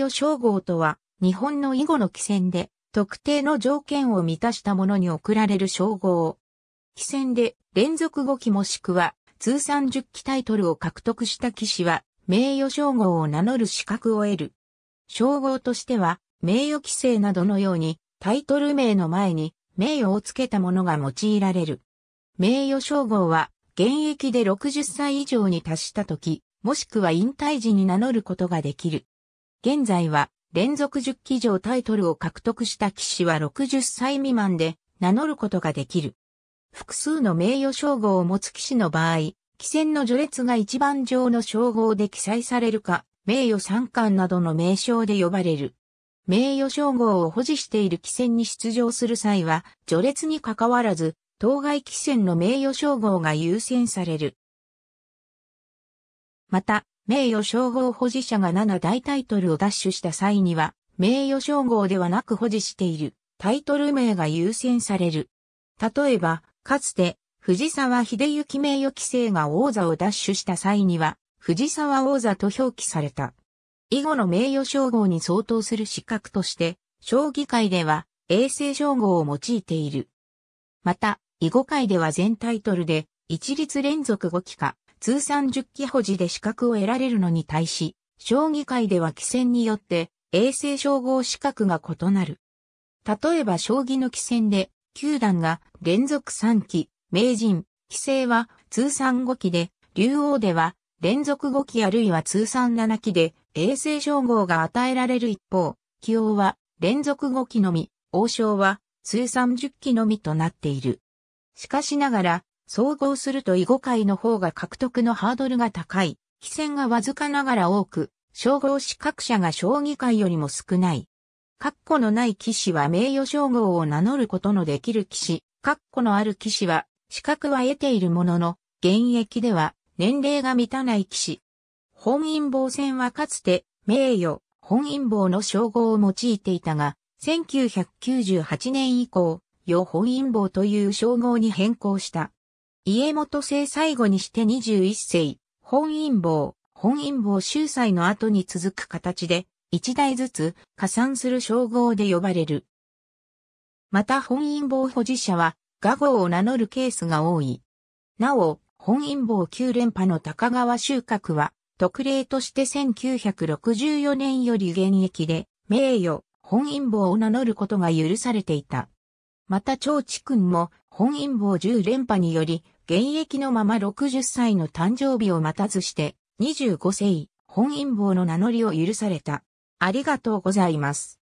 名誉称号とは、日本の囲碁の棋戦で、特定の条件を満たした者に贈られる称号。棋戦で連続5期もしくは、通算10期タイトルを獲得した棋士は、名誉称号を名乗る資格を得る。称号としては、名誉規制などのように、タイトル名の前に、名誉を付けたものが用いられる。名誉称号は、現役で60歳以上に達した時、もしくは引退時に名乗ることができる。現在は連続10期上タイトルを獲得した騎士は60歳未満で名乗ることができる。複数の名誉称号を持つ騎士の場合、棋戦の序列が一番上の称号で記載されるか、名誉三冠などの名称で呼ばれる。名誉称号を保持している棋戦に出場する際は、序列に関わらず、当該棋戦の名誉称号が優先される。また、名誉称号保持者が7大タイトルを奪取した際には、名誉称号ではなく保持しているタイトル名が優先される。例えば、かつて、藤沢秀行名誉規制が王座を奪取した際には、藤沢王座と表記された。以後の名誉称号に相当する資格として、将棋界では、衛星称号を用いている。また、囲碁界では全タイトルで、一律連続5期か、通算10期保持で資格を得られるのに対し、将棋界では棋戦によって、衛星称号資格が異なる。例えば将棋の棋戦で、九段が連続3期、名人、棋聖は通算5期で、竜王では連続5期あるいは通算7期で、衛星称号が与えられる一方、棋王は連続5期のみ、王将は通算10期のみとなっている。しかしながら、総合すると囲碁界の方が獲得のハードルが高い。非戦がわずかながら多く、称号資格者が将棋界よりも少ない。括弧のない騎士は名誉称号を名乗ることのできる騎士、括弧のある騎士は資格は得ているものの、現役では年齢が満たない騎士。本因坊戦はかつて名誉、本因坊の称号を用いていたが、1998年以降、与本因坊という称号に変更した。家元制最後にして21世、本因坊、本因坊秀才の後に続く形で、一代ずつ加算する称号で呼ばれる。また本因坊保持者は、画号を名乗るケースが多い。なお、本因坊9連覇の高川収穫は、特例として1964年より現役で、名誉、本因坊を名乗ることが許されていた。また、長地君も、本因坊10連覇により、現役のまま60歳の誕生日を待たずして、25世、本因坊の名乗りを許された。ありがとうございます。